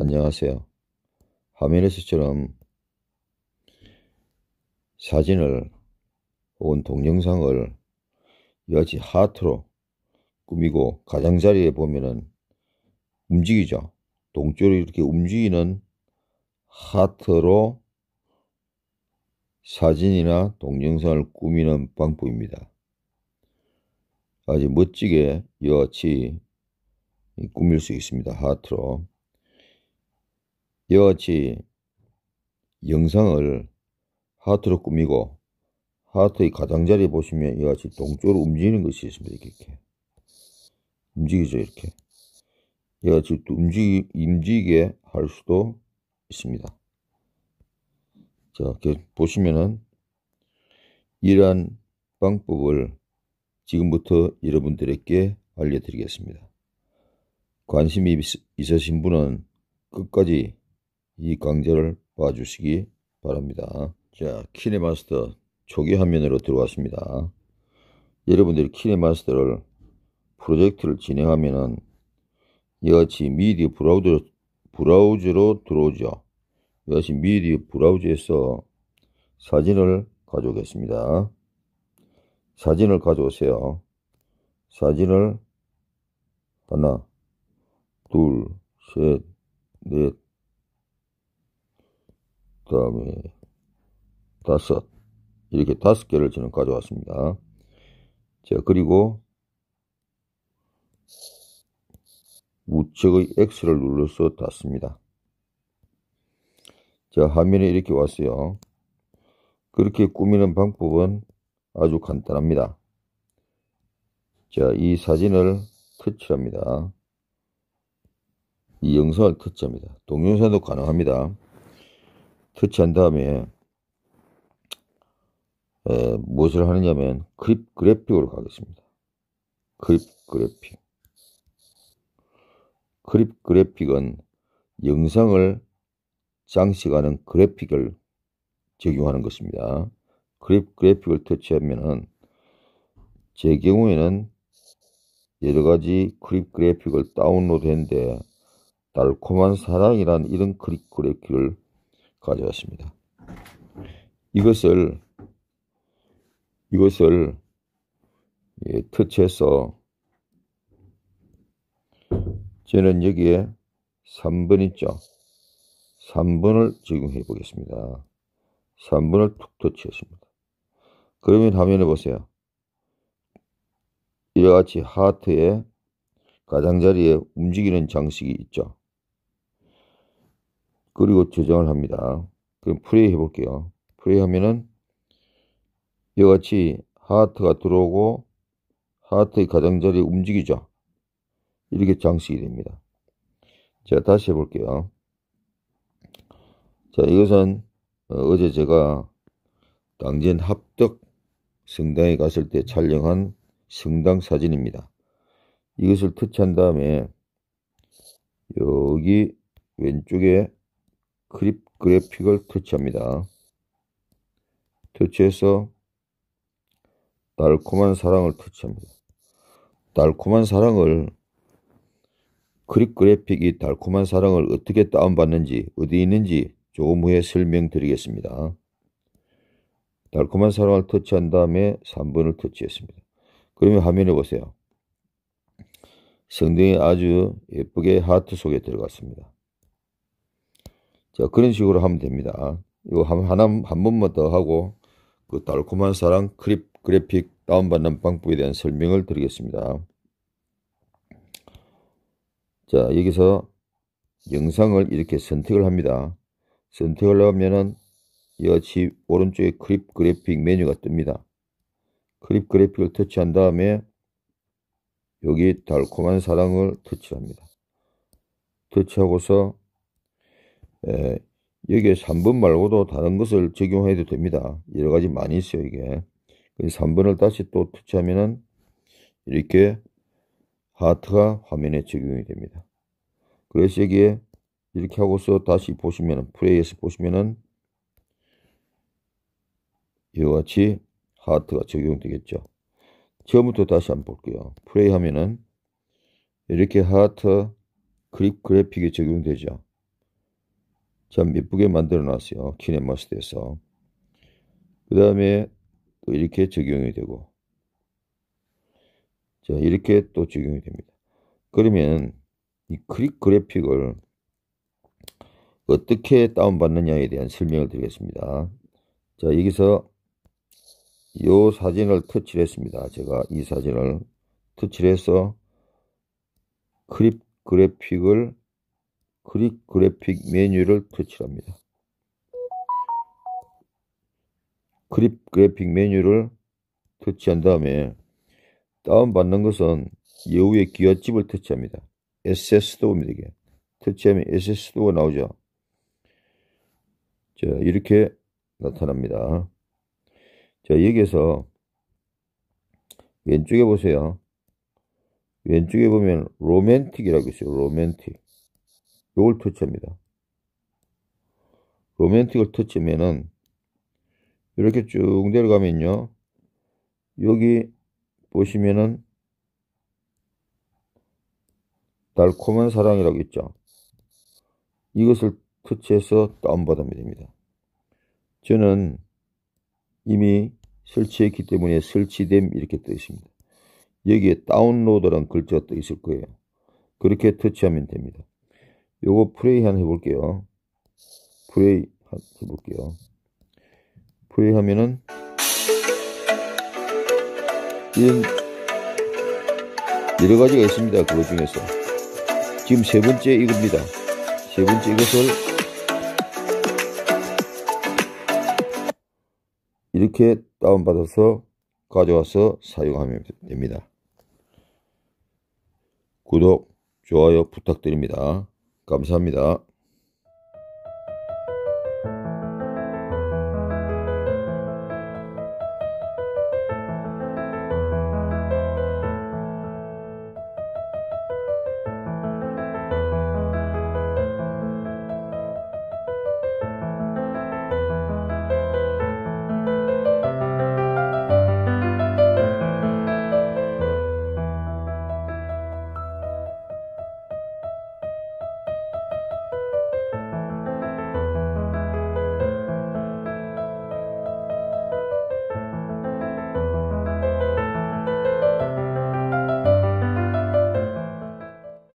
안녕하세요. 하멜에서처럼 사진을 혹은 동영상을 여지 하트로 꾸미고 가장자리에 보면은 움직이죠. 동쪽으로 이렇게 움직이는 하트로 사진이나 동영상을 꾸미는 방법입니다. 아주 멋지게 이와 같이 꾸밀 수 있습니다. 하트로. 이와 같이 영상을 하트로 꾸미고 하트의 가장자리 에 보시면 이와 같이 동쪽으로 움직이는 것이 있습니다. 이렇게. 움직이죠. 이렇게. 이와 같이 움직이게 할 수도 있습니다. 자, 보시면은 이러한 방법을 지금부터 여러분들에게 알려드리겠습니다. 관심이 있으신 분은 끝까지 이 강좌를 봐주시기 바랍니다. 자, 키네마스터 초기 화면으로 들어왔습니다. 여러분들이 키네마스터를 프로젝트를 진행하면은 이같이 미디 브라우저, 브라우저로 들어오죠. 역시 미리 브라우저에서 사진을 가져오겠습니다. 사진을 가져오세요. 사진을 하나, 둘, 셋, 넷, 그 다음에 다섯 이렇게 다섯 개를 저는 가져왔습니다. 자 그리고 우측의 X를 눌러서 닫습니다. 자, 화면에 이렇게 왔어요. 그렇게 꾸미는 방법은 아주 간단합니다. 자, 이 사진을 터치합니다. 이 영상을 터치합니다. 동영상도 가능합니다. 터치한 다음에 에, 무엇을 하느냐면 크립 그래픽으로 가겠습니다. 크립 그래픽. 크립 그래픽은 영상을 장시간은 그래픽을 적용하는 것입니다. 그래픽, 그래픽을 터치하면은 제 경우에는 여러 가지 클립 그래픽을 다운로드 했는데 달콤한 사랑이란 이런 클립 그래픽을 가져왔습니다. 이것을 이것을 예, 터치해서 저는 여기에 3번 있죠. 3번을 적용해 보겠습니다. 3번을 툭 터치했습니다. 그러면 화면에 보세요. 이와 같이 하트의 가장자리에 움직이는 장식이 있죠. 그리고 저장을 합니다. 그럼 플레이 해볼게요. 플레이 하면은 이와 같이 하트가 들어오고 하트의 가장자리에 움직이죠. 이렇게 장식이 됩니다. 제가 다시 해볼게요. 자, 이것은 어, 어제 제가 당진 합덕 성당에 갔을 때 촬영한 성당 사진입니다. 이것을 터치한 다음에 여기 왼쪽에 크립 그래픽을 터치합니다. 터치해서 달콤한 사랑을 터치합니다. 달콤한 사랑을 크립 그래픽이 달콤한 사랑을 어떻게 다운받는지 어디 있는지 조금 후에 설명드리겠습니다. 달콤한 사랑을 터치한 다음에 3번을 터치했습니다. 그러면 화면에 보세요. 성등이 아주 예쁘게 하트 속에 들어갔습니다. 자 그런 식으로 하면 됩니다. 이거 한, 하나, 한 번만 더 하고 그 달콤한 사랑 크립 그래픽 다운받는 방법에 대한 설명을 드리겠습니다. 자 여기서 영상을 이렇게 선택을 합니다. 선택을하면은 이같이 오른쪽에 크립 그래픽 메뉴가 뜹니다. 크립 그래픽을 터치한 다음에 여기 달콤한 사랑을 터치합니다. 터치하고서 에, 여기에 3번 말고도 다른 것을 적용해도 됩니다. 여러 가지 많이 있어요, 이게. 3번을 다시 또 터치하면은 이렇게 하트가 화면에 적용이 됩니다. 그래서 여기에 이렇게 하고서 다시 보시면은 플레이에서 보시면은 이와 같이 하트가 적용되겠죠. 처음부터 다시 한번 볼게요. 플레이 하면은 이렇게 하트 그립 그래픽이 적용되죠. 참 예쁘게 만들어 놨어요. 키네마스터에서. 그 다음에 또 이렇게 적용이 되고 자 이렇게 또 적용이 됩니다. 그러면 이 그립 그래픽을 어떻게 다운받느냐에 대한 설명을 드리겠습니다. 자, 여기서 이 사진을 터치를 했습니다. 제가 이 사진을 터치를 해서 크립 그래픽을 크립 그래픽 메뉴를 터치를 합니다. 크립 그래픽 메뉴를 터치한 다음에 다운받는 것은 여우의 기어집을 터치합니다. SS도입니다. 게 터치하면 SS도가 나오죠. 자, 이렇게 나타납니다. 자, 여기에서 왼쪽에 보세요. 왼쪽에 보면 로맨틱이라고 있어요. 로맨틱. 요걸 터치합니다. 로맨틱을 터치면은 이렇게 쭉 내려가면요. 여기 보시면은 달콤한 사랑이라고 있죠. 이것을 스치에서 다운받으면 됩니다. 저는 이미 설치했기 때문에 설치됨 이렇게 떠 있습니다. 여기에 다운로드란 글자가 떠 있을 거예요. 그렇게 터치하면 됩니다. 요거 플레이 한 해볼게요. 플레이 한 해볼게요. 플레이 하면은 이런 여러 가지가 있습니다. 그것 중에서 지금 세 번째 이겁니다. 세 번째 이것을 이렇게 다운받아서 가져와서 사용하면 됩니다. 구독, 좋아요 부탁드립니다. 감사합니다.